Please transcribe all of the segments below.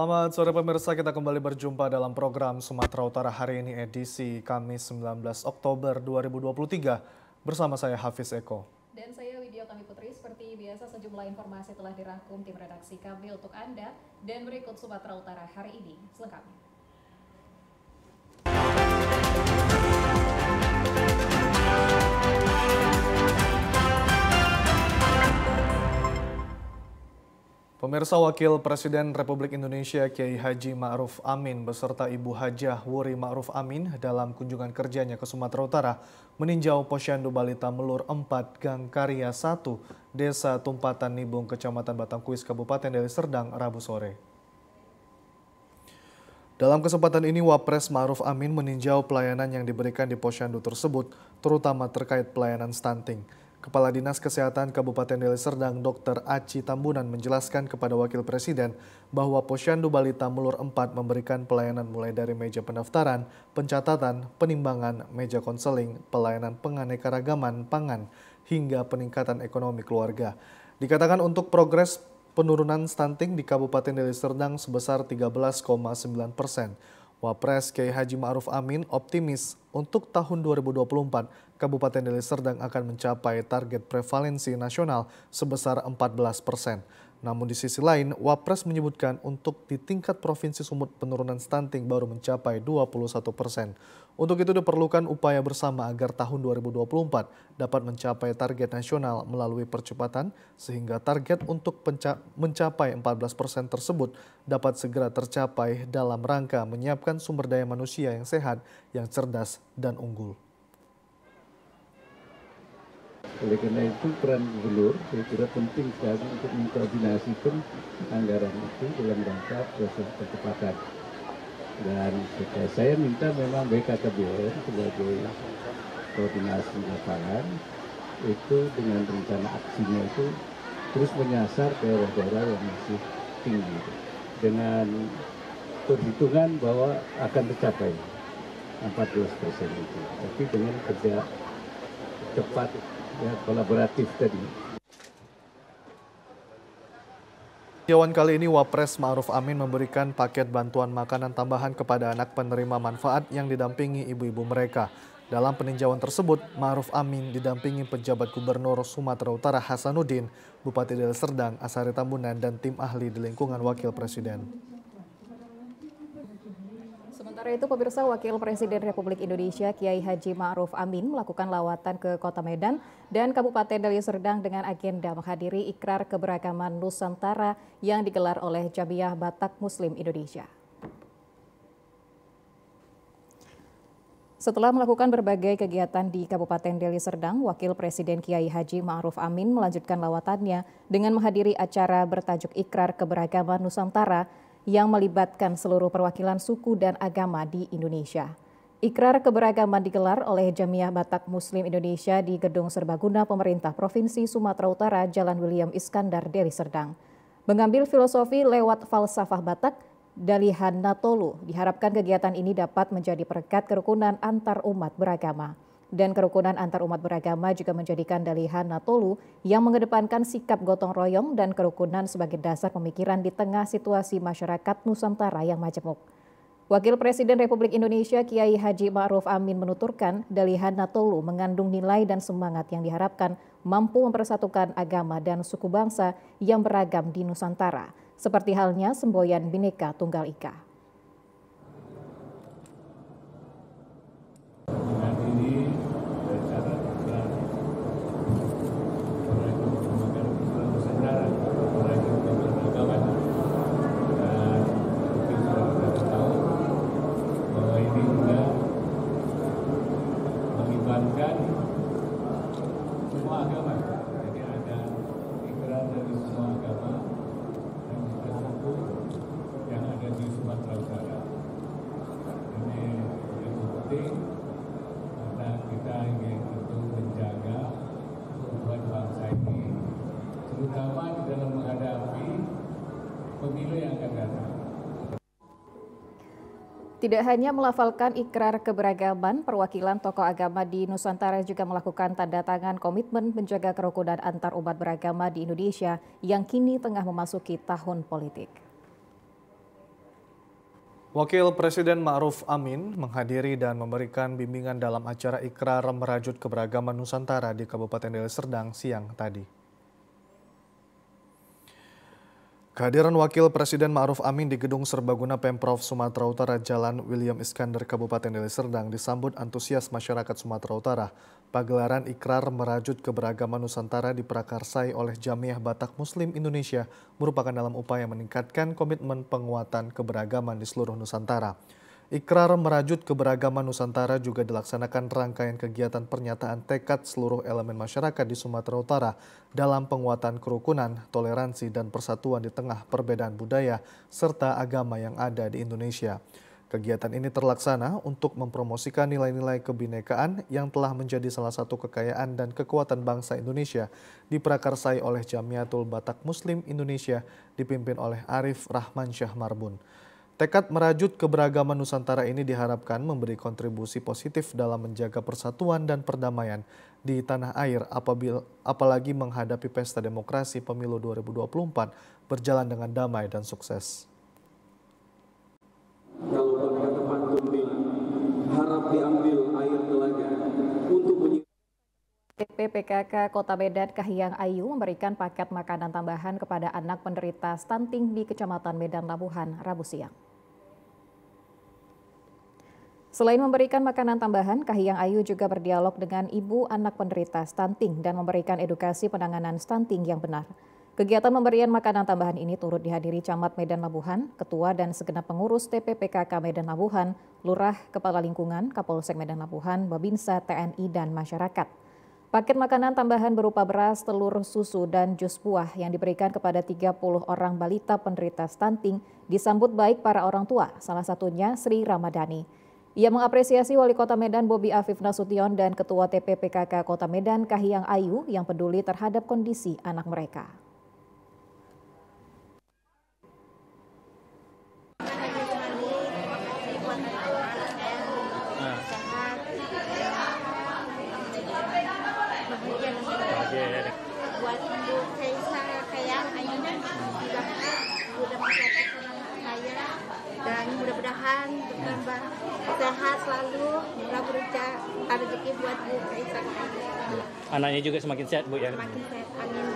Selamat sore pemirsa, kita kembali berjumpa dalam program Sumatera Utara hari ini edisi Kamis 19 Oktober 2023 bersama saya Hafiz Eko. Dan saya Widya Kami Putri, seperti biasa sejumlah informasi telah dirangkum tim redaksi kami untuk Anda dan berikut Sumatera Utara hari ini selengkapnya. Pemirsa Wakil Presiden Republik Indonesia Kiai Haji Ma'ruf Amin beserta Ibu Hajah Wuri Ma'ruf Amin dalam kunjungan kerjanya ke Sumatera Utara meninjau posyandu balita Melur 4 Gang Karya 1 Desa Tumpatan Nibung Kecamatan Batangkuis Kabupaten Deli Serdang Rabu sore. Dalam kesempatan ini, Wapres Ma'ruf Amin meninjau pelayanan yang diberikan di posyandu tersebut, terutama terkait pelayanan stunting. Kepala Dinas Kesehatan Kabupaten Deli Serdang Dr. Aci Tambunan menjelaskan kepada Wakil Presiden bahwa posyandu balita Mulur 4 memberikan pelayanan mulai dari meja pendaftaran, pencatatan, penimbangan, meja konseling, pelayanan penganekaragaman pangan, hingga peningkatan ekonomi keluarga. Dikatakan untuk progres penurunan stunting di Kabupaten Deli Serdang sebesar 13,9 persen. Wapres Kiai Haji Ma'ruf Amin optimis untuk tahun 2024 Kabupaten Deli Serdang akan mencapai target prevalensi nasional sebesar 14 persen. Namun di sisi lain, Wapres menyebutkan untuk di tingkat Provinsi Sumut penurunan stunting baru mencapai 21 persen. Untuk itu diperlukan upaya bersama agar tahun 2024 dapat mencapai target nasional melalui percepatan sehingga target untuk mencapai 14 persen tersebut dapat segera tercapai dalam rangka menyiapkan sumber daya manusia yang sehat, yang cerdas, dan unggul. Oleh karena itu peran gubernur saya kira penting sekali untuk mengkoordinasikan anggaran itu dalam rangka proses percepatan dan kita, saya minta memang BKKBN sebagai koordinasi lapangan itu dengan rencana aksinya itu terus menyasar daerah-daerah yang masih tinggi dengan perhitungan bahwa akan tercapai 14 persen itu tapi dengan kerja cepat ya kolaboratif tadi Dewan kali ini Wapres Ma'ruf Amin memberikan paket bantuan makanan tambahan kepada anak penerima manfaat yang didampingi ibu-ibu mereka. Dalam peninjauan tersebut, Ma'ruf Amin didampingi pejabat Gubernur Sumatera Utara Hasanuddin, Bupati Deli Serdang, Asari Tambunan, dan tim ahli di lingkungan Wakil Presiden. Sementara itu, pemirsa Wakil Presiden Republik Indonesia Kiai Haji Ma'ruf Amin melakukan lawatan ke Kota Medan dan Kabupaten Deli Serdang dengan agenda menghadiri ikrar keberagaman Nusantara yang digelar oleh Jabiah Batak Muslim Indonesia. Setelah melakukan berbagai kegiatan di Kabupaten Deli Serdang, Wakil Presiden Kiai Haji Ma'ruf Amin melanjutkan lawatannya dengan menghadiri acara bertajuk Ikrar Keberagaman Nusantara yang melibatkan seluruh perwakilan suku dan agama di Indonesia. Ikrar keberagaman digelar oleh Jamiah Batak Muslim Indonesia di Gedung Serbaguna Pemerintah Provinsi Sumatera Utara Jalan William Iskandar Deli Serdang. Mengambil filosofi lewat falsafah Batak, Dalihan Natolu diharapkan kegiatan ini dapat menjadi perekat kerukunan antar umat beragama dan kerukunan antar umat beragama juga menjadikan Dalihan Natolu yang mengedepankan sikap gotong royong dan kerukunan sebagai dasar pemikiran di tengah situasi masyarakat Nusantara yang majemuk. Wakil Presiden Republik Indonesia Kiai Haji Ma'ruf Amin menuturkan Dalihan Natolu mengandung nilai dan semangat yang diharapkan mampu mempersatukan agama dan suku bangsa yang beragam di Nusantara, seperti halnya semboyan Bineka Tunggal Ika. Tidak hanya melafalkan ikrar keberagaman, perwakilan tokoh agama di Nusantara juga melakukan tanda tangan komitmen menjaga kerukunan antar umat beragama di Indonesia yang kini tengah memasuki tahun politik. Wakil Presiden Ma'ruf Amin menghadiri dan memberikan bimbingan dalam acara ikrar merajut keberagaman Nusantara di Kabupaten Deli Serdang siang tadi. Kehadiran Wakil Presiden Ma'ruf Amin di Gedung Serbaguna Pemprov Sumatera Utara Jalan William Iskandar Kabupaten Deli Serdang disambut antusias masyarakat Sumatera Utara. Pagelaran ikrar merajut keberagaman Nusantara diperakarsai oleh Jamiah Batak Muslim Indonesia merupakan dalam upaya meningkatkan komitmen penguatan keberagaman di seluruh Nusantara. Ikrar merajut keberagaman Nusantara juga dilaksanakan rangkaian kegiatan pernyataan tekad seluruh elemen masyarakat di Sumatera Utara dalam penguatan kerukunan, toleransi, dan persatuan di tengah perbedaan budaya serta agama yang ada di Indonesia. Kegiatan ini terlaksana untuk mempromosikan nilai-nilai kebinekaan yang telah menjadi salah satu kekayaan dan kekuatan bangsa Indonesia, diprakarsai oleh Jamiatul Batak Muslim Indonesia, dipimpin oleh Arif Rahman Syah Marbun. Tekad merajut keberagaman Nusantara ini diharapkan memberi kontribusi positif dalam menjaga persatuan dan perdamaian di tanah air apabila, apalagi menghadapi pesta demokrasi pemilu 2024 berjalan dengan damai dan sukses. Kalau teman harap diambil air telaga untuk PP PPKK Kota Medan Kahiyang Ayu memberikan paket makanan tambahan kepada anak penderita stunting di Kecamatan Medan Labuhan Rabu siang. Selain memberikan makanan tambahan, Kahiyang Ayu juga berdialog dengan ibu anak penderita stunting dan memberikan edukasi penanganan stunting yang benar. Kegiatan pemberian makanan tambahan ini turut dihadiri Camat Medan Labuhan, Ketua dan segenap pengurus TPPKK Medan Labuhan, Lurah, Kepala Lingkungan, Kapolsek Medan Labuhan, Babinsa, TNI, dan masyarakat. Paket makanan tambahan berupa beras, telur, susu, dan jus buah yang diberikan kepada 30 orang balita penderita stunting disambut baik para orang tua, salah satunya Sri Ramadhani. Ia mengapresiasi Wali Kota Medan Bobi Afif Nasution dan Ketua TPPKK Kota Medan Kahiyang Ayu yang peduli terhadap kondisi anak mereka. sehat selalu murah berjaya rezeki buat Bu Kaisang anaknya juga semakin sehat Bu ya semakin sehat amin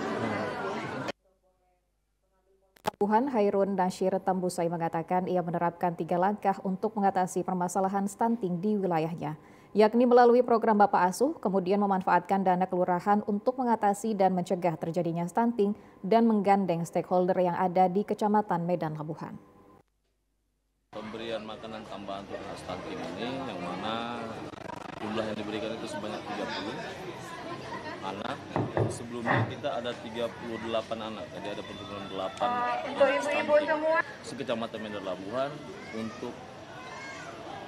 Tuhan Hairun Nasir Tambusai mengatakan ia menerapkan tiga langkah untuk mengatasi permasalahan stunting di wilayahnya, yakni melalui program Bapak Asuh, kemudian memanfaatkan dana kelurahan untuk mengatasi dan mencegah terjadinya stunting dan menggandeng stakeholder yang ada di Kecamatan Medan Labuhan. Pemberian makanan tambahan untuk anak stunting ini yang mana jumlah yang diberikan itu sebanyak 30 anak. Sebelumnya kita ada 38 anak, jadi ada penurunan 8 untuk ibu-ibu semua. Sekecamatan Medan Labuhan untuk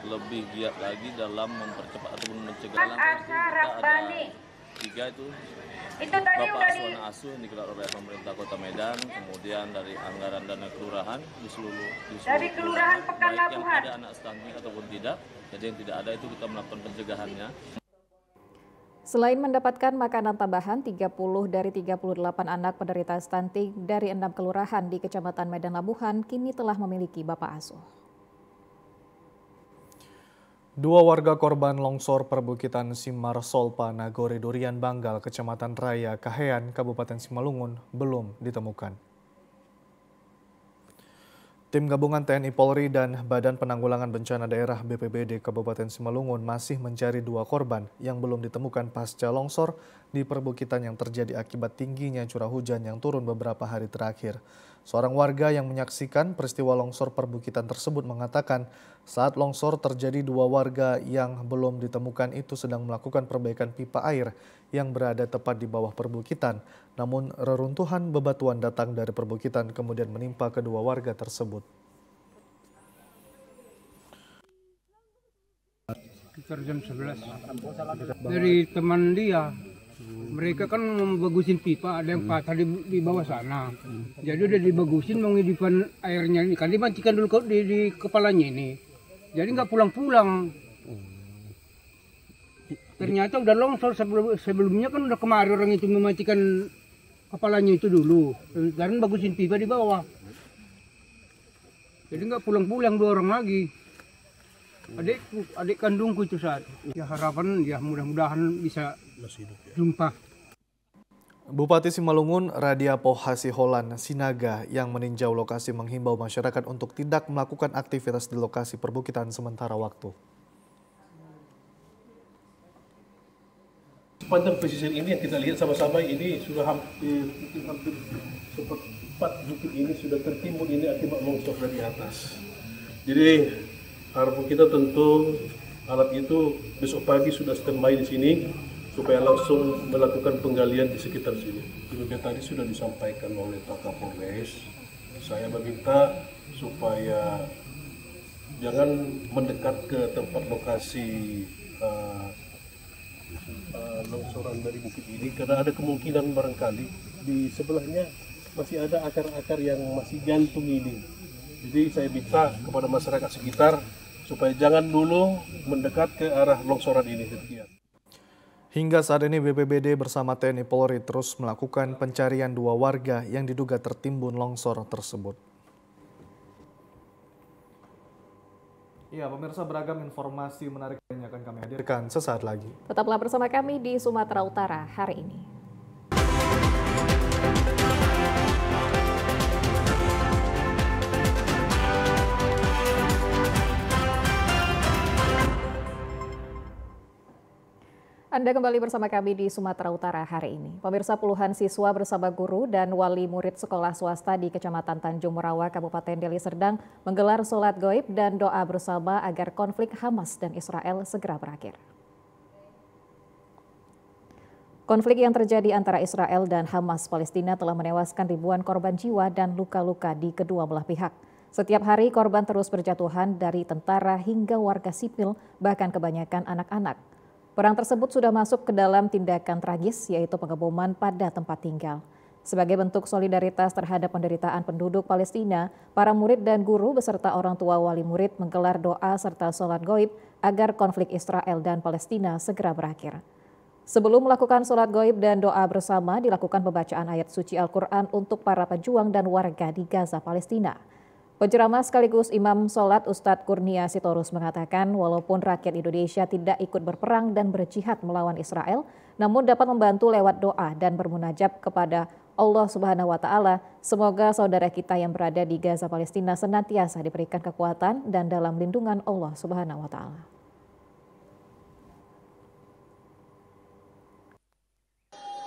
lebih giat lagi dalam mempercepat ataupun mencegah langkah kita ada tiga itu itu tadi Bapak udah Aswana di... Asu yang digelar oleh pemerintah Kota Medan, kemudian dari anggaran dana kelurahan di seluruh di seluruh dari kelurahan Pekan Labuhan. Yang ada anak stunting ataupun tidak, jadi yang tidak ada itu kita melakukan pencegahannya. Selain mendapatkan makanan tambahan, 30 dari 38 anak penderita stunting dari enam kelurahan di Kecamatan Medan Labuhan kini telah memiliki Bapak Asuh. Dua warga korban longsor perbukitan Simar Solpa Nagore Durian Banggal, Kecamatan Raya, Kahean, Kabupaten Simalungun belum ditemukan. Tim gabungan TNI Polri dan Badan Penanggulangan Bencana Daerah BPBD Kabupaten Simalungun masih mencari dua korban yang belum ditemukan pasca longsor di perbukitan yang terjadi akibat tingginya curah hujan yang turun beberapa hari terakhir. Seorang warga yang menyaksikan peristiwa longsor perbukitan tersebut mengatakan saat longsor terjadi dua warga yang belum ditemukan itu sedang melakukan perbaikan pipa air yang berada tepat di bawah perbukitan. Namun reruntuhan bebatuan datang dari perbukitan kemudian menimpa kedua warga tersebut. sekitar jam 11 dari teman dia mereka kan membagusin pipa ada yang patah di, di bawah sana jadi udah dibagusin menghidupkan airnya ini kan dimancikan dulu di, di kepalanya ini jadi nggak pulang-pulang Ternyata udah longsor sebelum sebelumnya kan udah kemarin orang itu mematikan kepalanya itu dulu. Karena bagusin pipa di bawah. Jadi nggak pulang-pulang dua orang lagi. Adik adik kandungku itu saat. Ya harapan ya mudah-mudahan bisa jumpa. Bupati Simalungun Radia Pohasiholan Sinaga yang meninjau lokasi menghimbau masyarakat untuk tidak melakukan aktivitas di lokasi perbukitan sementara waktu. Sepanjang pesisir ini yang kita lihat sama-sama ini sudah hampir, hampir empat bukit ini sudah tertimbun ini akibat longsor dari atas. Jadi harapan kita tentu alat itu besok pagi sudah standby di sini supaya langsung melakukan penggalian di sekitar sini. Demikian tadi sudah disampaikan oleh Pak Kapolres. Saya meminta supaya jangan mendekat ke tempat lokasi uh, Eh, longsoran dari bukit ini karena ada kemungkinan barangkali di sebelahnya masih ada akar-akar yang masih gantung ini. Jadi saya minta kepada masyarakat sekitar supaya jangan dulu mendekat ke arah longsoran ini. Hingga saat ini BPBD bersama TNI Polri terus melakukan pencarian dua warga yang diduga tertimbun longsor tersebut. Ya, pemirsa beragam informasi menarik yang akan kami hadirkan sesaat lagi. Tetaplah bersama kami di Sumatera Utara hari ini. Anda kembali bersama kami di Sumatera Utara hari ini. Pemirsa puluhan siswa bersama guru dan wali murid sekolah swasta di Kecamatan Tanjung Merawa, Kabupaten Deli Serdang menggelar sholat goib dan doa bersama agar konflik Hamas dan Israel segera berakhir. Konflik yang terjadi antara Israel dan Hamas Palestina telah menewaskan ribuan korban jiwa dan luka-luka di kedua belah pihak. Setiap hari korban terus berjatuhan dari tentara hingga warga sipil, bahkan kebanyakan anak-anak. Perang tersebut sudah masuk ke dalam tindakan tragis, yaitu pengeboman pada tempat tinggal. Sebagai bentuk solidaritas terhadap penderitaan penduduk Palestina, para murid dan guru beserta orang tua wali murid menggelar doa serta sholat goib agar konflik Israel dan Palestina segera berakhir. Sebelum melakukan sholat goib dan doa bersama, dilakukan pembacaan ayat suci Al-Quran untuk para pejuang dan warga di Gaza, Palestina. Penceramah sekaligus Imam Solat Ustadz Kurnia Sitorus mengatakan walaupun rakyat Indonesia tidak ikut berperang dan berjihad melawan Israel, namun dapat membantu lewat doa dan bermunajab kepada Allah Subhanahu wa taala. Semoga saudara kita yang berada di Gaza Palestina senantiasa diberikan kekuatan dan dalam lindungan Allah Subhanahu wa taala.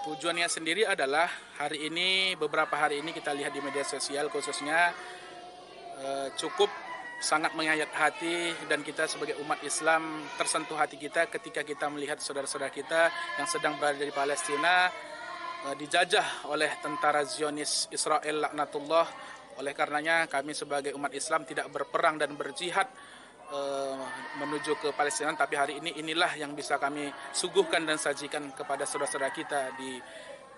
Tujuannya sendiri adalah hari ini beberapa hari ini kita lihat di media sosial khususnya Eh, cukup sangat menyayat hati dan kita sebagai umat Islam tersentuh hati kita ketika kita melihat saudara-saudara kita yang sedang berada di Palestina eh, dijajah oleh tentara Zionis Israel laknatullah oleh karenanya kami sebagai umat Islam tidak berperang dan berjihad eh, menuju ke Palestina tapi hari ini inilah yang bisa kami suguhkan dan sajikan kepada saudara-saudara kita di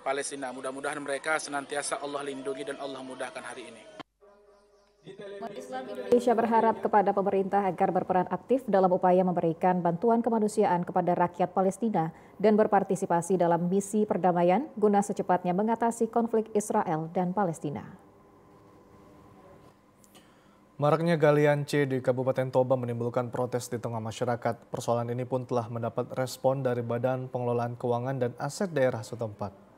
Palestina mudah-mudahan mereka senantiasa Allah lindungi dan Allah mudahkan hari ini Islam Indonesia berharap kepada pemerintah agar berperan aktif dalam upaya memberikan bantuan kemanusiaan kepada rakyat Palestina dan berpartisipasi dalam misi perdamaian guna secepatnya mengatasi konflik Israel dan Palestina. Maraknya galian C di Kabupaten Toba menimbulkan protes di tengah masyarakat. Persoalan ini pun telah mendapat respon dari Badan Pengelolaan Keuangan dan Aset Daerah setempat.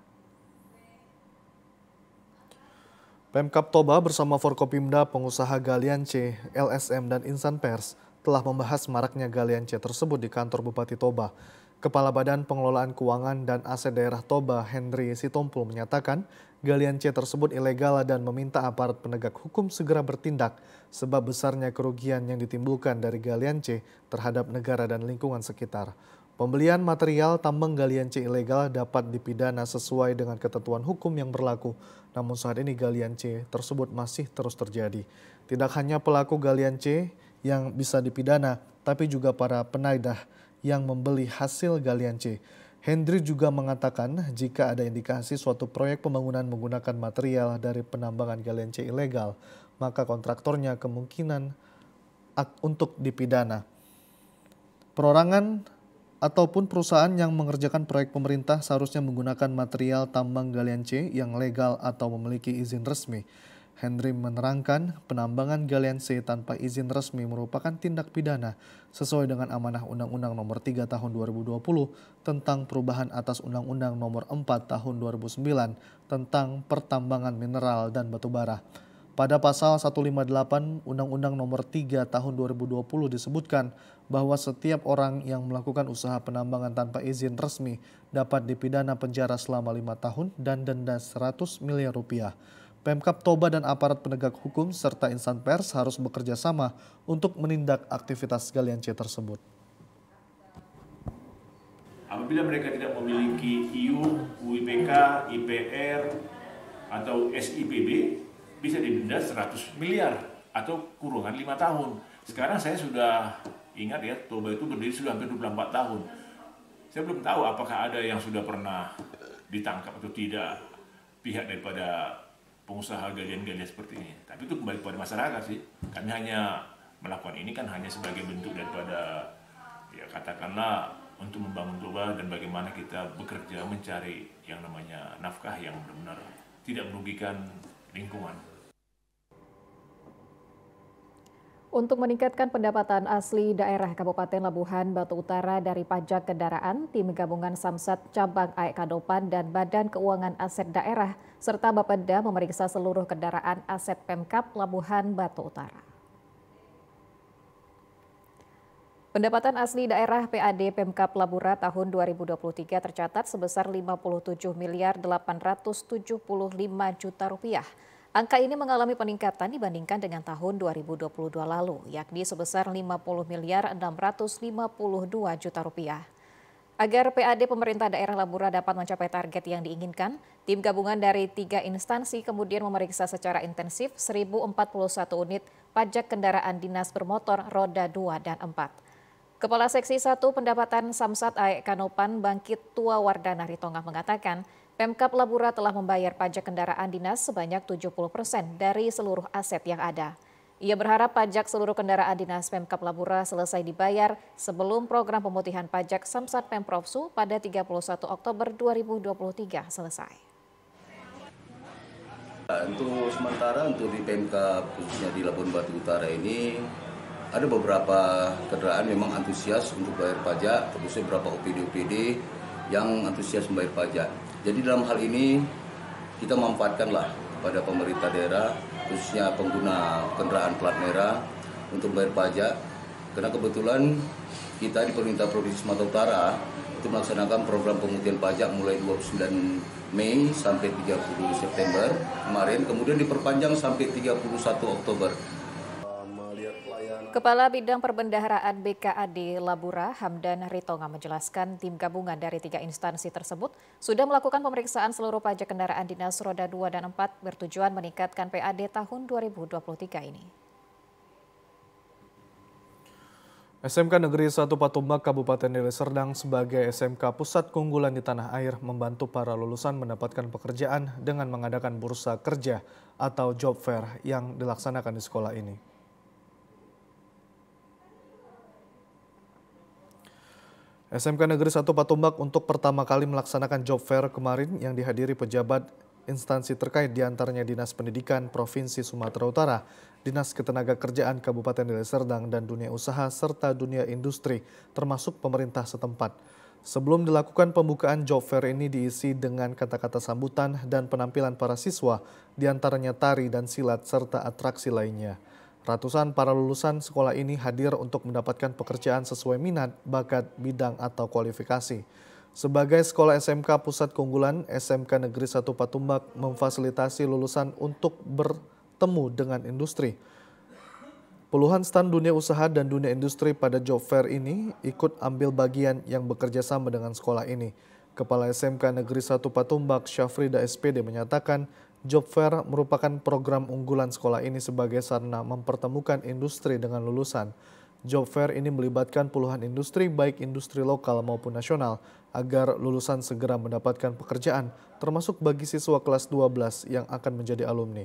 Pemkap Toba bersama Forkopimda, pengusaha Galian C, LSM, dan Insan Pers telah membahas maraknya Galian C tersebut di kantor Bupati Toba. Kepala Badan Pengelolaan Keuangan dan Aset Daerah Toba, Henry Sitompul, menyatakan galian C tersebut ilegal dan meminta aparat penegak hukum segera bertindak sebab besarnya kerugian yang ditimbulkan dari galian C terhadap negara dan lingkungan sekitar. Pembelian material tambang galian C ilegal dapat dipidana sesuai dengan ketentuan hukum yang berlaku namun saat ini galian C tersebut masih terus terjadi. Tidak hanya pelaku galian C yang bisa dipidana, tapi juga para penaidah yang membeli hasil galian C. Hendri juga mengatakan jika ada indikasi suatu proyek pembangunan menggunakan material dari penambangan galian C ilegal, maka kontraktornya kemungkinan untuk dipidana. Perorangan ataupun perusahaan yang mengerjakan proyek pemerintah seharusnya menggunakan material tambang galian C yang legal atau memiliki izin resmi. Henry menerangkan, penambangan galian C tanpa izin resmi merupakan tindak pidana sesuai dengan amanah Undang-Undang Nomor 3 Tahun 2020 tentang perubahan atas Undang-Undang Nomor 4 Tahun 2009 tentang pertambangan mineral dan Batubara. bara. Pada pasal 158 Undang-Undang Nomor 3 Tahun 2020 disebutkan bahwa setiap orang yang melakukan usaha penambangan tanpa izin resmi dapat dipidana penjara selama lima tahun dan denda 100 miliar rupiah. Pemkap Toba dan aparat penegak hukum serta insan pers harus bekerja sama untuk menindak aktivitas galian C tersebut. Apabila mereka tidak memiliki IU, UIPK, IPR, atau SIPB, bisa didenda 100 miliar atau kurungan 5 tahun. Sekarang saya sudah ingat ya, Toba itu berdiri sudah hampir 24 tahun. Saya belum tahu apakah ada yang sudah pernah ditangkap atau tidak pihak daripada pengusaha galian-galian seperti ini. Tapi itu kembali kepada masyarakat sih. Kami hanya melakukan ini kan hanya sebagai bentuk daripada ya katakanlah untuk membangun Toba dan bagaimana kita bekerja mencari yang namanya nafkah yang benar-benar tidak merugikan lingkungan. Untuk meningkatkan pendapatan asli daerah Kabupaten Labuhan Batu Utara dari pajak kendaraan, tim gabungan Samsat Cabang AEK Dopan dan Badan Keuangan Aset Daerah serta Bapeda memeriksa seluruh kendaraan aset Pemkap Labuhan Batu Utara. Pendapatan asli daerah PAD Pemkap Labura tahun 2023 tercatat sebesar 57 miliar 875 juta rupiah. Angka ini mengalami peningkatan dibandingkan dengan tahun 2022 lalu, yakni sebesar 50 miliar 652 juta rupiah. Agar PAD pemerintah daerah Labura dapat mencapai target yang diinginkan, tim gabungan dari tiga instansi kemudian memeriksa secara intensif 1.041 unit pajak kendaraan dinas bermotor roda 2 dan 4. Kepala Seksi 1 Pendapatan Samsat Aek Kanopan Bangkit Tua Wardana Ritongah mengatakan, Pemkap Labura telah membayar pajak kendaraan dinas sebanyak 70 persen dari seluruh aset yang ada. Ia berharap pajak seluruh kendaraan dinas Pemkap Labura selesai dibayar sebelum program pemutihan pajak Samsat Pemprov Su pada 31 Oktober 2023 selesai. Nah, untuk sementara untuk di Pemkap khususnya di Labuan Batu Utara ini ada beberapa kendaraan memang antusias untuk bayar pajak, terusnya beberapa OPD-OPD yang antusias membayar pajak jadi dalam hal ini kita manfaatkanlah pada pemerintah daerah khususnya pengguna kendaraan plat merah untuk bayar pajak karena kebetulan kita di pemerintah provinsi Sumatera Utara itu melaksanakan program pemutihan pajak mulai 29 Mei sampai 30 September kemarin kemudian diperpanjang sampai 31 Oktober Kepala Bidang Perbendaharaan BKAD Labura, Hamdan Ritonga menjelaskan tim gabungan dari tiga instansi tersebut sudah melakukan pemeriksaan seluruh pajak kendaraan dinas roda 2 dan 4 bertujuan meningkatkan PAD tahun 2023 ini. SMK Negeri 1 Patumbak Kabupaten Deli Serdang sebagai SMK pusat keunggulan di tanah air membantu para lulusan mendapatkan pekerjaan dengan mengadakan bursa kerja atau job fair yang dilaksanakan di sekolah ini. SMK Negeri 1 Patumbak untuk pertama kali melaksanakan job fair kemarin yang dihadiri pejabat instansi terkait diantaranya Dinas Pendidikan Provinsi Sumatera Utara, Dinas Ketenagakerjaan Kabupaten Deli Serdang, dan dunia usaha serta dunia industri, termasuk pemerintah setempat. Sebelum dilakukan pembukaan job fair ini diisi dengan kata-kata sambutan dan penampilan para siswa, diantaranya tari dan silat serta atraksi lainnya. Ratusan para lulusan sekolah ini hadir untuk mendapatkan pekerjaan sesuai minat, bakat, bidang, atau kualifikasi. Sebagai sekolah SMK Pusat Keunggulan, SMK Negeri 1 Patumbak memfasilitasi lulusan untuk bertemu dengan industri. Puluhan stan dunia usaha dan dunia industri pada job fair ini ikut ambil bagian yang bekerja sama dengan sekolah ini. Kepala SMK Negeri 1 Patumbak Syafrida SPD menyatakan, Job Fair merupakan program unggulan sekolah ini sebagai sarana mempertemukan industri dengan lulusan. Job Fair ini melibatkan puluhan industri, baik industri lokal maupun nasional, agar lulusan segera mendapatkan pekerjaan, termasuk bagi siswa kelas 12 yang akan menjadi alumni.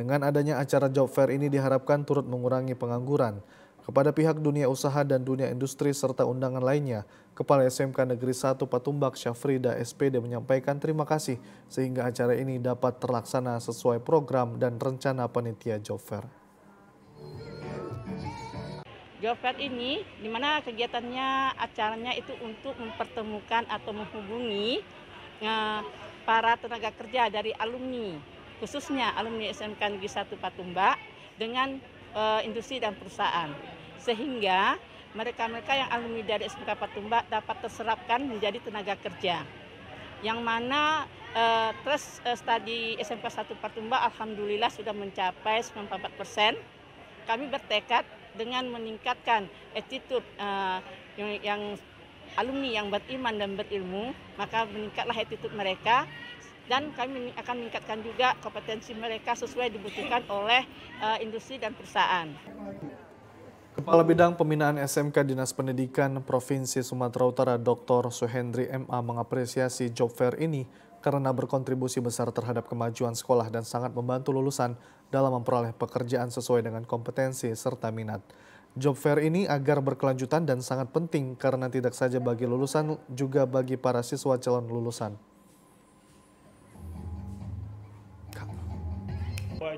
Dengan adanya acara Job Fair ini diharapkan turut mengurangi pengangguran kepada pihak dunia usaha dan dunia industri serta undangan lainnya, Kepala SMK Negeri 1 Patumbak Syafrida SPD menyampaikan terima kasih sehingga acara ini dapat terlaksana sesuai program dan rencana panitia job fair. Job fair ini dimana kegiatannya acaranya itu untuk mempertemukan atau menghubungi eh, para tenaga kerja dari alumni, khususnya alumni SMK Negeri 1 Patumbak dengan eh, industri dan perusahaan sehingga mereka-mereka yang alumni dari SMK Patumba dapat terserapkan menjadi tenaga kerja. Yang mana eh, terus eh, studi SMK 1 Patumba alhamdulillah sudah mencapai 94 persen. Kami bertekad dengan meningkatkan attitude eh, yang, yang alumni yang beriman dan berilmu, maka meningkatlah attitude mereka dan kami akan meningkatkan juga kompetensi mereka sesuai dibutuhkan oleh uh, industri dan perusahaan. Kepala Bidang Pembinaan SMK Dinas Pendidikan Provinsi Sumatera Utara Dr. Suhendri MA mengapresiasi job fair ini karena berkontribusi besar terhadap kemajuan sekolah dan sangat membantu lulusan dalam memperoleh pekerjaan sesuai dengan kompetensi serta minat. Job fair ini agar berkelanjutan dan sangat penting karena tidak saja bagi lulusan juga bagi para siswa calon lulusan.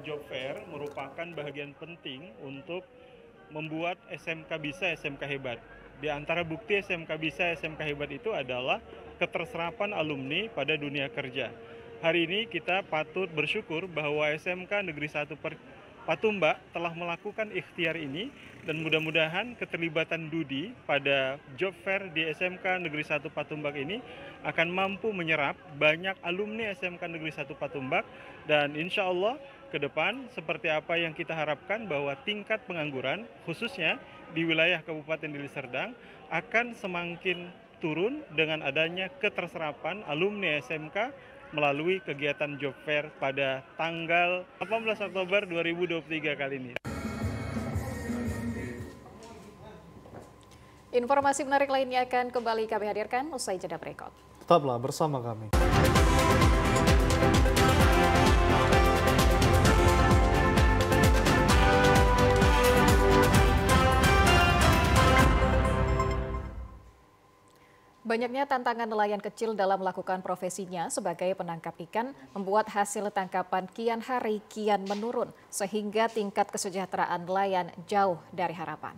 Job fair merupakan bagian penting untuk membuat SMK bisa SMK hebat. Di antara bukti SMK bisa SMK hebat itu adalah keterserapan alumni pada dunia kerja. Hari ini kita patut bersyukur bahwa SMK Negeri 1 per Patumba telah melakukan ikhtiar ini dan mudah-mudahan keterlibatan Dudi pada job fair di SMK Negeri 1 Patumbak ini akan mampu menyerap banyak alumni SMK Negeri 1 Patumbak dan insya Allah ke depan seperti apa yang kita harapkan bahwa tingkat pengangguran khususnya di wilayah Kabupaten Deli Serdang akan semakin turun dengan adanya keterserapan alumni SMK melalui kegiatan job fair pada tanggal 18 Oktober 2023 kali ini. Informasi menarik lainnya akan kembali kami hadirkan usai jeda berikut. Tetaplah bersama kami. Banyaknya tantangan nelayan kecil dalam melakukan profesinya sebagai penangkap ikan membuat hasil tangkapan kian hari kian menurun sehingga tingkat kesejahteraan nelayan jauh dari harapan.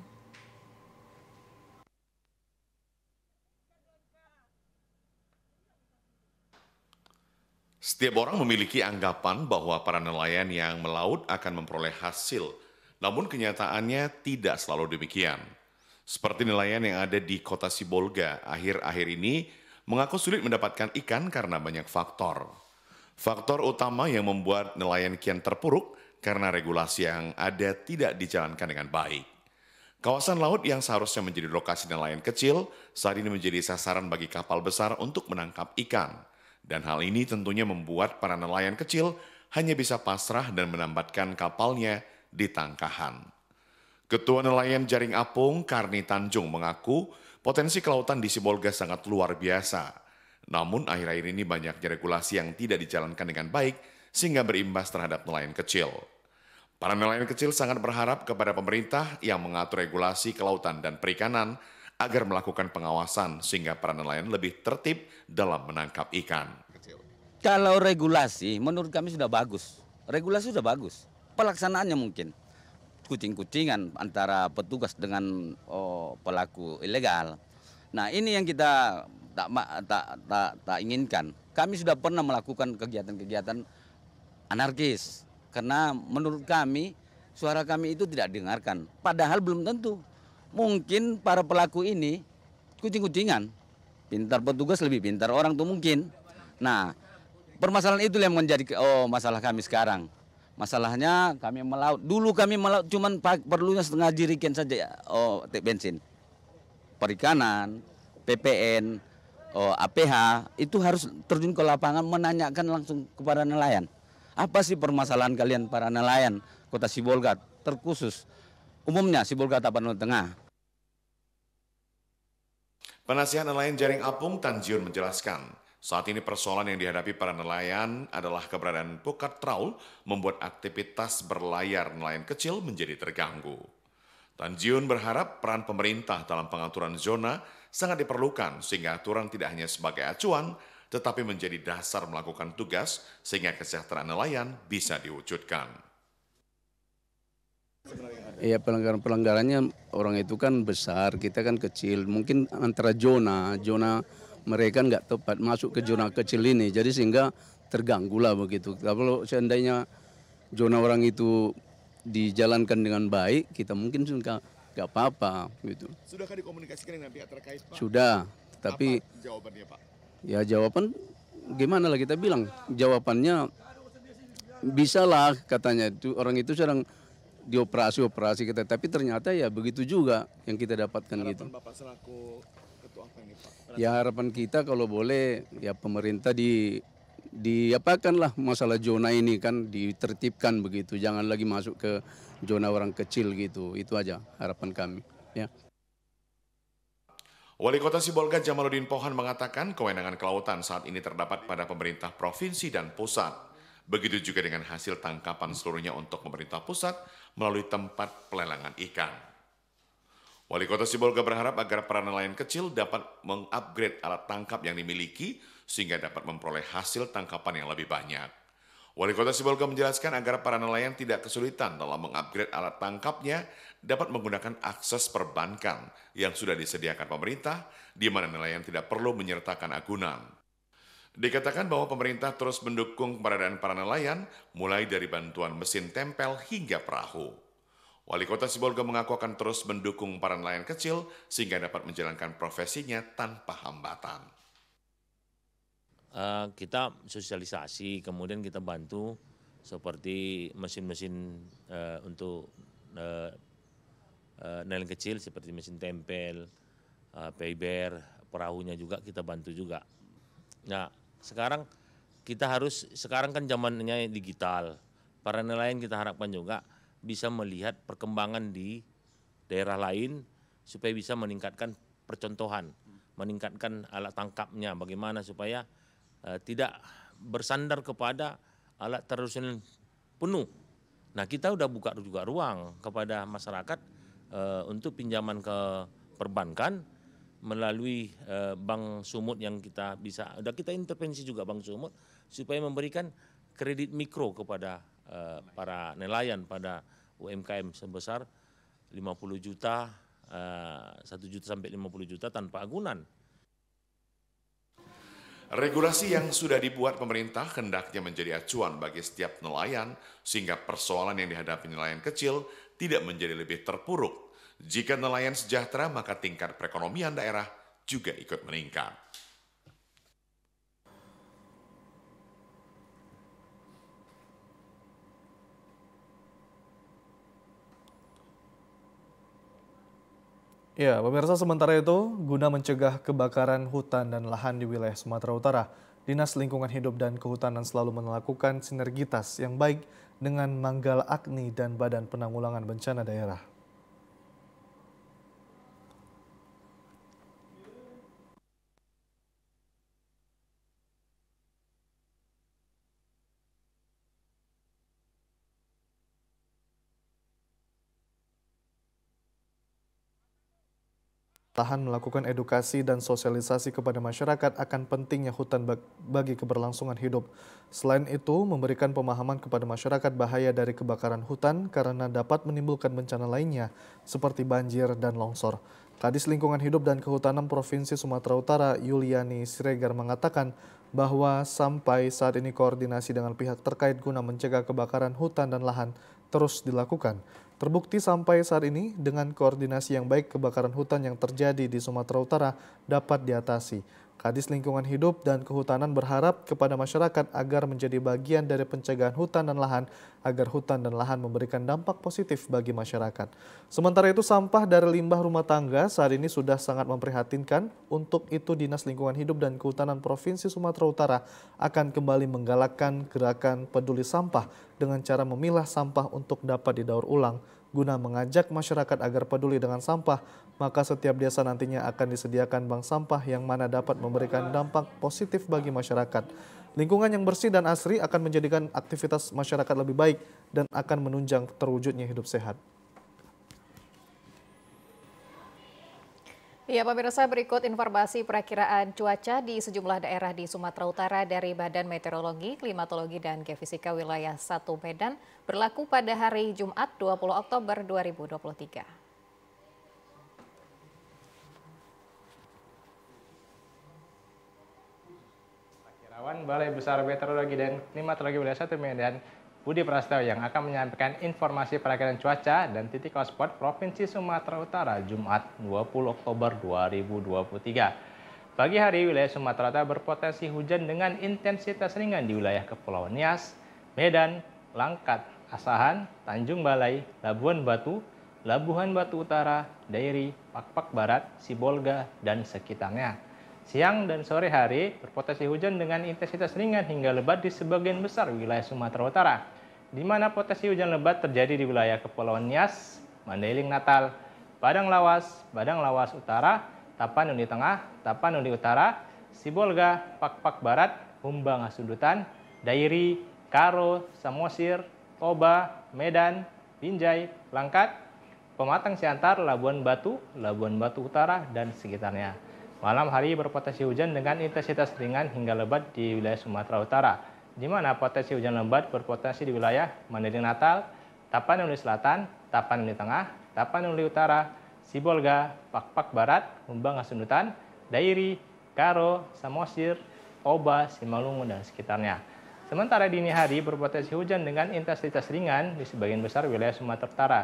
Setiap orang memiliki anggapan bahwa para nelayan yang melaut akan memperoleh hasil, namun kenyataannya tidak selalu demikian seperti nelayan yang ada di kota Sibolga akhir-akhir ini mengaku sulit mendapatkan ikan karena banyak faktor. Faktor utama yang membuat nelayan kian terpuruk karena regulasi yang ada tidak dijalankan dengan baik. Kawasan laut yang seharusnya menjadi lokasi nelayan kecil saat ini menjadi sasaran bagi kapal besar untuk menangkap ikan. Dan hal ini tentunya membuat para nelayan kecil hanya bisa pasrah dan menambatkan kapalnya di tangkahan. Ketua Nelayan Jaring Apung, Karni Tanjung mengaku potensi kelautan di Sibolga sangat luar biasa. Namun akhir-akhir ini banyaknya regulasi yang tidak dijalankan dengan baik sehingga berimbas terhadap nelayan kecil. Para nelayan kecil sangat berharap kepada pemerintah yang mengatur regulasi kelautan dan perikanan agar melakukan pengawasan sehingga para nelayan lebih tertib dalam menangkap ikan. Kalau regulasi menurut kami sudah bagus. Regulasi sudah bagus. Pelaksanaannya mungkin kucing-kucingan antara petugas dengan oh, pelaku ilegal. Nah ini yang kita tak, tak, tak, tak inginkan. Kami sudah pernah melakukan kegiatan-kegiatan anarkis karena menurut kami suara kami itu tidak didengarkan. Padahal belum tentu. Mungkin para pelaku ini kucing-kucingan, pintar petugas lebih pintar orang tuh mungkin. Nah permasalahan itu yang menjadi oh, masalah kami sekarang. Masalahnya kami melaut. Dulu kami melaut cuman perlunya setengah jirikan saja ya. Oh, bensin. Perikanan, PPN, oh, APH itu harus terjun ke lapangan menanyakan langsung kepada nelayan. Apa sih permasalahan kalian para nelayan Kota Sibolga terkhusus umumnya Sibolga Tapanuli Tengah? Penasihat nelayan Jaring Apung Tanziun menjelaskan, saat ini persoalan yang dihadapi para nelayan adalah keberadaan pukat trawl membuat aktivitas berlayar nelayan kecil menjadi terganggu. Tan berharap peran pemerintah dalam pengaturan zona sangat diperlukan sehingga aturan tidak hanya sebagai acuan tetapi menjadi dasar melakukan tugas sehingga kesejahteraan nelayan bisa diwujudkan. Ya pelanggaran pelanggarannya orang itu kan besar, kita kan kecil. Mungkin antara zona, zona mereka nggak tepat masuk ke zona kecil ini. Jadi sehingga terganggu lah begitu. Nah, kalau seandainya zona orang itu dijalankan dengan baik, kita mungkin sudah nggak apa-apa gitu. Sudahkah dikomunikasikan dengan pihak terkait Pak? Sudah, tapi apa jawabannya Pak? Ya jawaban gimana lah kita bilang jawabannya bisalah katanya itu orang itu sedang dioperasi operasi kita tapi ternyata ya begitu juga yang kita dapatkan gitu. Harapan gitu. Bapak selaku Ya harapan kita kalau boleh ya pemerintah di diapakanlah masalah zona ini kan ditertibkan begitu jangan lagi masuk ke zona orang kecil gitu itu aja harapan kami ya Wali Kota Sibolga Jamaluddin Pohan mengatakan kewenangan kelautan saat ini terdapat pada pemerintah provinsi dan pusat. Begitu juga dengan hasil tangkapan seluruhnya untuk pemerintah pusat melalui tempat pelelangan ikan. Wali Kota Sibolga berharap agar para nelayan kecil dapat mengupgrade alat tangkap yang dimiliki sehingga dapat memperoleh hasil tangkapan yang lebih banyak. Wali Kota Sibolga menjelaskan agar para nelayan tidak kesulitan dalam mengupgrade alat tangkapnya dapat menggunakan akses perbankan yang sudah disediakan pemerintah di mana nelayan tidak perlu menyertakan agunan. Dikatakan bahwa pemerintah terus mendukung keberadaan para nelayan mulai dari bantuan mesin tempel hingga perahu. Wali Kota Sibolga mengaku akan terus mendukung para nelayan kecil sehingga dapat menjalankan profesinya tanpa hambatan. Uh, kita sosialisasi, kemudian kita bantu seperti mesin-mesin uh, untuk uh, uh, nelayan kecil seperti mesin tempel, uh, payber, perahunya juga kita bantu juga. Nah, sekarang kita harus sekarang kan zamannya digital. Para nelayan kita harapkan juga bisa melihat perkembangan di daerah lain supaya bisa meningkatkan percontohan, meningkatkan alat tangkapnya, bagaimana supaya uh, tidak bersandar kepada alat tradisional penuh. Nah kita sudah buka juga ruang kepada masyarakat uh, untuk pinjaman ke perbankan melalui uh, bank sumut yang kita bisa, sudah kita intervensi juga bank sumut supaya memberikan kredit mikro kepada uh, para nelayan pada UMKM sebesar 50 juta uh, eh, 1 juta sampai 50 juta tanpa agunan. Regulasi yang sudah dibuat pemerintah hendaknya menjadi acuan bagi setiap nelayan sehingga persoalan yang dihadapi nelayan kecil tidak menjadi lebih terpuruk. Jika nelayan sejahtera maka tingkat perekonomian daerah juga ikut meningkat. Ya, pemirsa sementara itu, guna mencegah kebakaran hutan dan lahan di wilayah Sumatera Utara, Dinas Lingkungan Hidup dan Kehutanan selalu melakukan sinergitas yang baik dengan Manggal Agni dan Badan Penanggulangan Bencana Daerah. tahan melakukan edukasi dan sosialisasi kepada masyarakat akan pentingnya hutan bagi keberlangsungan hidup. Selain itu, memberikan pemahaman kepada masyarakat bahaya dari kebakaran hutan karena dapat menimbulkan bencana lainnya seperti banjir dan longsor. Kadis Lingkungan Hidup dan Kehutanan Provinsi Sumatera Utara, Yuliani Siregar mengatakan bahwa sampai saat ini koordinasi dengan pihak terkait guna mencegah kebakaran hutan dan lahan terus dilakukan. Terbukti sampai saat ini dengan koordinasi yang baik kebakaran hutan yang terjadi di Sumatera Utara dapat diatasi. Kadis Lingkungan Hidup dan Kehutanan berharap kepada masyarakat agar menjadi bagian dari pencegahan hutan dan lahan agar hutan dan lahan memberikan dampak positif bagi masyarakat. Sementara itu sampah dari limbah rumah tangga saat ini sudah sangat memprihatinkan. Untuk itu Dinas Lingkungan Hidup dan Kehutanan Provinsi Sumatera Utara akan kembali menggalakkan gerakan peduli sampah dengan cara memilah sampah untuk dapat didaur ulang Guna mengajak masyarakat agar peduli dengan sampah, maka setiap desa nantinya akan disediakan bank sampah yang mana dapat memberikan dampak positif bagi masyarakat. Lingkungan yang bersih dan asri akan menjadikan aktivitas masyarakat lebih baik dan akan menunjang terwujudnya hidup sehat. Ya, pemirsa berikut informasi perakiraan cuaca di sejumlah daerah di Sumatera Utara dari Badan Meteorologi, Klimatologi, dan Geofisika Wilayah 1 Medan berlaku pada hari Jumat 20 Oktober 2023. Rawan Balai Besar Meteorologi dan Klimatologi Wilayah 1 Medan Budi Prasetyo yang akan menyampaikan informasi perakiran cuaca dan titik hotspot Provinsi Sumatera Utara Jumat 20 Oktober 2023. Pagi hari wilayah Sumatera Utara berpotensi hujan dengan intensitas ringan di wilayah Kepulauan Nias, Medan, Langkat, Asahan, Tanjung Balai, Labuan Batu, Labuhan Batu Utara, Dairi, Pakpak Barat, Sibolga, dan sekitarnya. Siang dan sore hari berpotensi hujan dengan intensitas ringan hingga lebat di sebagian besar wilayah Sumatera Utara, di mana potensi hujan lebat terjadi di wilayah Kepulauan Nias, Mandailing Natal, Padang Lawas, Padang Lawas Utara, Tapanuli Tengah, Tapanuli Utara, Sibolga, Pakpak Barat, Humbang Asundutan, Dairi, Karo, Samosir, Toba, Medan, Binjai, Langkat, Pematang Siantar, Labuan Batu, Labuan Batu Utara, dan sekitarnya. Malam hari berpotensi hujan dengan intensitas ringan hingga lebat di wilayah Sumatera Utara, di mana potensi hujan lebat berpotensi di wilayah Mandailing Natal, Tapanuli Selatan, Tapanuli Tengah, Tapanuli Utara, Sibolga, Pakpak Barat, Humbang Hasundutan, Dairi, Karo, Samosir, Oba, Simalungun, dan sekitarnya. Sementara dini hari berpotensi hujan dengan intensitas ringan di sebagian besar wilayah Sumatera Utara.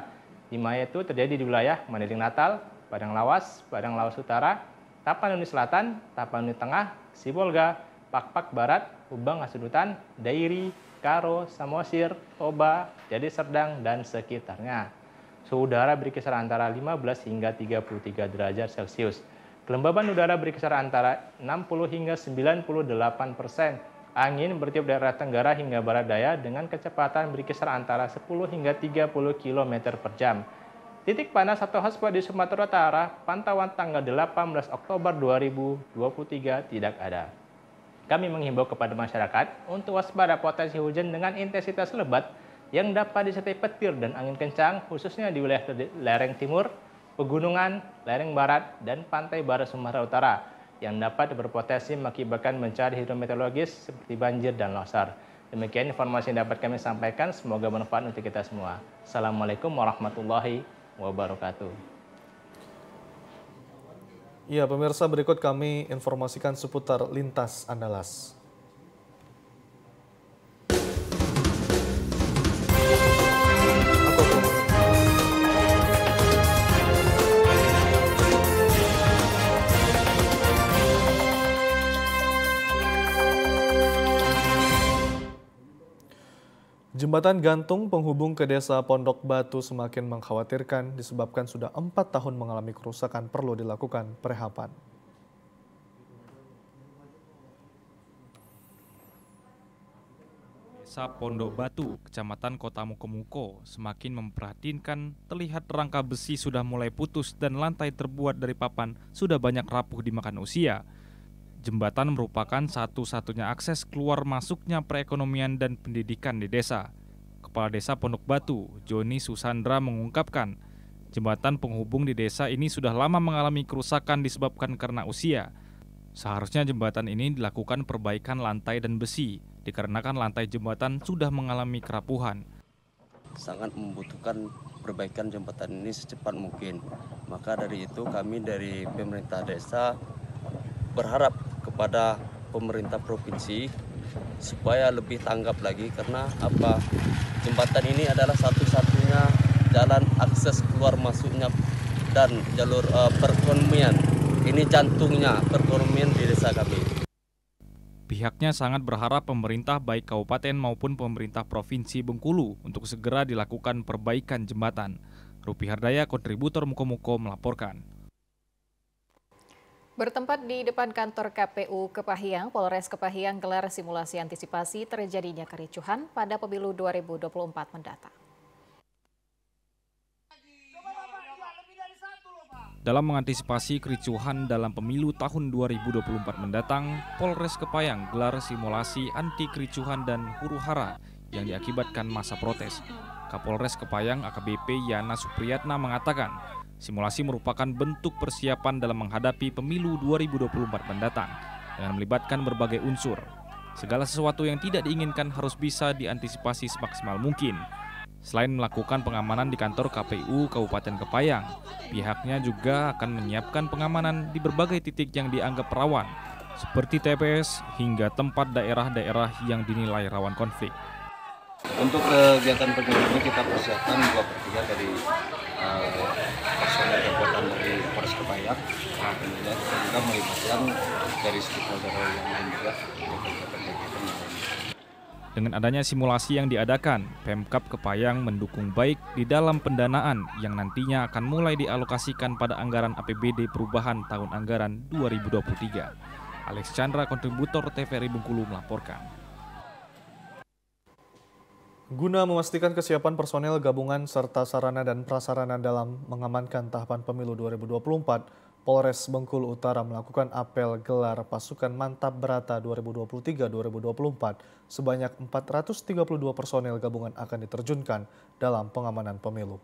Di Maya itu terjadi di wilayah Mandailing Natal, Padang Lawas, Padang Lawas Utara, Tapanuli Selatan, Tapanuli Tengah, Sibolga, Pakpak Barat, Ubang Asudutan, Dairi, Karo, Samosir, Oba, Jadi Serdang, dan sekitarnya. Suhu udara berkisar antara 15 hingga 33 derajat Celcius. Kelembaban udara berkisar antara 60 hingga 98 persen. Angin bertiup dari tenggara hingga barat daya dengan kecepatan berkisar antara 10 hingga 30 km per jam. Titik panas atau hotspot di Sumatera Utara, pantauan tanggal 18 Oktober 2023 tidak ada. Kami menghimbau kepada masyarakat untuk waspada potensi hujan dengan intensitas lebat yang dapat disertai petir dan angin kencang khususnya di wilayah lereng timur, pegunungan, lereng barat, dan pantai barat Sumatera Utara yang dapat berpotensi mengakibatkan bencana hidrometeorologis seperti banjir dan longsor. Demikian informasi yang dapat kami sampaikan, semoga bermanfaat untuk kita semua. Assalamualaikum warahmatullahi wabarakatuh wabarakatuh. Ya, pemirsa berikut kami informasikan seputar lintas andalas. Jembatan gantung penghubung ke desa Pondok Batu semakin mengkhawatirkan disebabkan sudah empat tahun mengalami kerusakan perlu dilakukan perehapan. Desa Pondok Batu, Kecamatan Kota Mukomuko, semakin memperhatinkan terlihat rangka besi sudah mulai putus dan lantai terbuat dari papan sudah banyak rapuh dimakan usia jembatan merupakan satu-satunya akses keluar masuknya perekonomian dan pendidikan di desa. Kepala Desa Pondok Batu, Joni Susandra mengungkapkan, jembatan penghubung di desa ini sudah lama mengalami kerusakan disebabkan karena usia. Seharusnya jembatan ini dilakukan perbaikan lantai dan besi, dikarenakan lantai jembatan sudah mengalami kerapuhan. Sangat membutuhkan perbaikan jembatan ini secepat mungkin. Maka dari itu kami dari pemerintah desa berharap kepada pemerintah provinsi supaya lebih tanggap lagi karena apa jembatan ini adalah satu-satunya jalan akses keluar masuknya dan jalur uh, perekonomian ini jantungnya perekonomian di desa kami. Pihaknya sangat berharap pemerintah baik kabupaten maupun pemerintah provinsi Bengkulu untuk segera dilakukan perbaikan jembatan. Rupi Hardaya kontributor Mukomuko melaporkan. Bertempat di depan kantor KPU Kepahiang, Polres Kepahiang gelar simulasi antisipasi terjadinya kericuhan pada pemilu 2024 mendatang. Dalam mengantisipasi kericuhan dalam pemilu tahun 2024 mendatang, Polres Kepayang gelar simulasi anti kericuhan dan huru-hara yang diakibatkan masa protes. Kapolres Kepayang AKBP Yana Supriyatna mengatakan, Simulasi merupakan bentuk persiapan dalam menghadapi pemilu 2024 mendatang dengan melibatkan berbagai unsur. Segala sesuatu yang tidak diinginkan harus bisa diantisipasi semaksimal mungkin. Selain melakukan pengamanan di kantor KPU Kabupaten Kepayang, pihaknya juga akan menyiapkan pengamanan di berbagai titik yang dianggap rawan, seperti TPS hingga tempat daerah-daerah yang dinilai rawan konflik. Untuk kegiatan pemilu kita persiapkan dua per tiga dari eh, layak nah, kemudian melibatkan dari stakeholder yang lain juga dengan adanya simulasi yang diadakan, Pemkap Kepayang mendukung baik di dalam pendanaan yang nantinya akan mulai dialokasikan pada anggaran APBD perubahan tahun anggaran 2023. Alex Chandra, kontributor TVRI Bengkulu melaporkan. Guna memastikan kesiapan personel gabungan serta sarana dan prasarana dalam mengamankan tahapan pemilu 2024, Polres Bengkulu Utara melakukan apel gelar pasukan mantap berata 2023-2024 sebanyak 432 personel gabungan akan diterjunkan dalam pengamanan pemilu.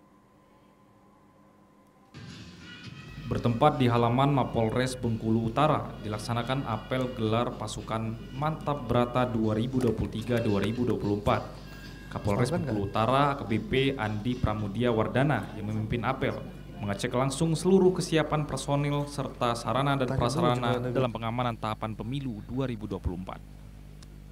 Bertempat di halaman Mapolres Bengkulu Utara, dilaksanakan apel gelar pasukan Mantap Berata 2023-2024 Kapolres Bengkulu Utara, KBP Andi Pramudia Wardana yang memimpin apel mengecek langsung seluruh kesiapan personil serta sarana dan prasarana dalam pengamanan tahapan pemilu 2024.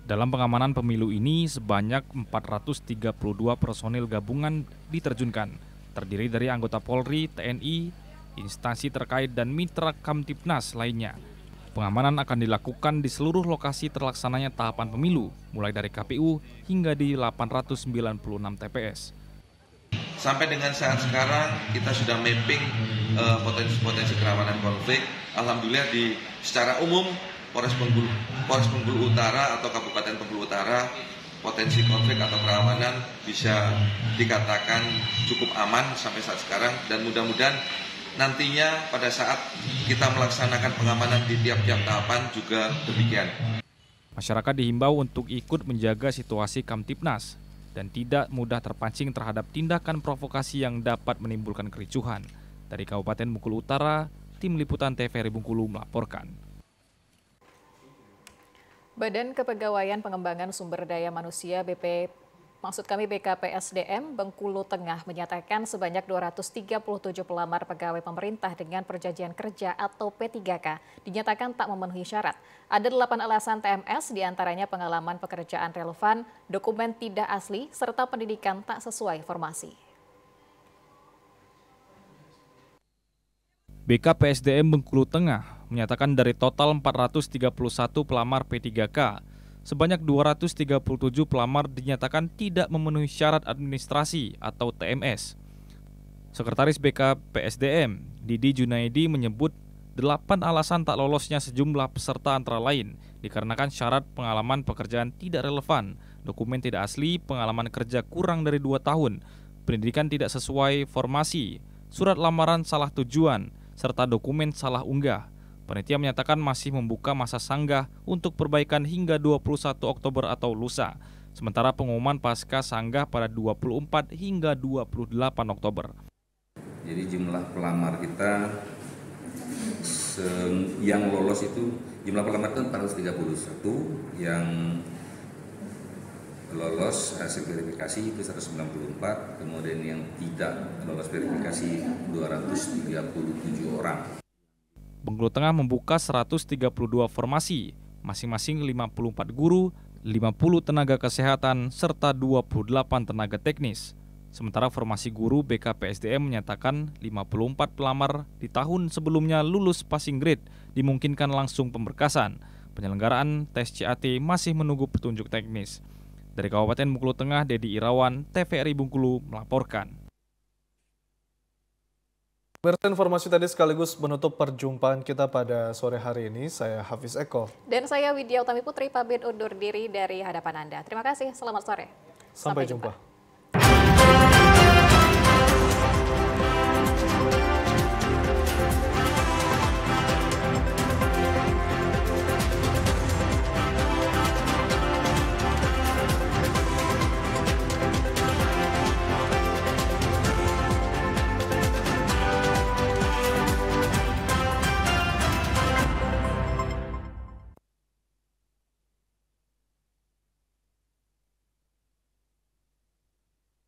Dalam pengamanan pemilu ini sebanyak 432 personil gabungan diterjunkan, terdiri dari anggota Polri, TNI, instansi terkait dan mitra Kamtipnas lainnya Pengamanan akan dilakukan di seluruh lokasi terlaksananya tahapan pemilu, mulai dari KPU hingga di 896 TPS. Sampai dengan saat sekarang kita sudah mapping eh, potensi-potensi uh, kerawanan konflik. Alhamdulillah di secara umum Polres Bengkulu, Polres Bengkulu Utara atau Kabupaten Bengkulu Utara potensi konflik atau kerawanan bisa dikatakan cukup aman sampai saat sekarang dan mudah-mudahan nantinya pada saat kita melaksanakan pengamanan di tiap-tiap tahapan juga demikian. Masyarakat dihimbau untuk ikut menjaga situasi Kamtipnas dan tidak mudah terpancing terhadap tindakan provokasi yang dapat menimbulkan kericuhan. Dari Kabupaten Bungkulu Utara, Tim Liputan TVRI Bungkulu melaporkan. Badan Kepegawaian Pengembangan Sumber Daya Manusia BP Maksud kami BKPSDM Bengkulu Tengah menyatakan sebanyak 237 pelamar pegawai pemerintah dengan perjanjian kerja atau P3K dinyatakan tak memenuhi syarat. Ada delapan alasan TMS diantaranya pengalaman pekerjaan relevan, dokumen tidak asli, serta pendidikan tak sesuai formasi. BKPSDM Bengkulu Tengah menyatakan dari total 431 pelamar P3K sebanyak 237 pelamar dinyatakan tidak memenuhi syarat administrasi atau TMS. Sekretaris BK PSDM, Didi Junaidi menyebut 8 alasan tak lolosnya sejumlah peserta antara lain dikarenakan syarat pengalaman pekerjaan tidak relevan, dokumen tidak asli, pengalaman kerja kurang dari 2 tahun, pendidikan tidak sesuai formasi, surat lamaran salah tujuan, serta dokumen salah unggah. Panitia menyatakan masih membuka masa sanggah untuk perbaikan hingga 21 Oktober atau lusa. Sementara pengumuman pasca sanggah pada 24 hingga 28 Oktober. Jadi jumlah pelamar kita yang lolos itu jumlah pelamar itu 431, yang lolos hasil verifikasi itu 194, kemudian yang tidak lolos verifikasi 237 orang. Bengkulu Tengah membuka 132 formasi, masing-masing 54 guru, 50 tenaga kesehatan, serta 28 tenaga teknis. Sementara formasi guru BKPSDM menyatakan 54 pelamar di tahun sebelumnya lulus passing grade dimungkinkan langsung pemberkasan. Penyelenggaraan tes CAT masih menunggu petunjuk teknis. Dari Kabupaten Bengkulu Tengah, Dedi Irawan, TVRI Bengkulu melaporkan. Berita informasi tadi sekaligus menutup perjumpaan kita pada sore hari ini. Saya Hafiz Eko. Dan saya Widya Utami Putri pamit undur diri dari hadapan Anda. Terima kasih, selamat sore. Sampai, Sampai jumpa. jumpa.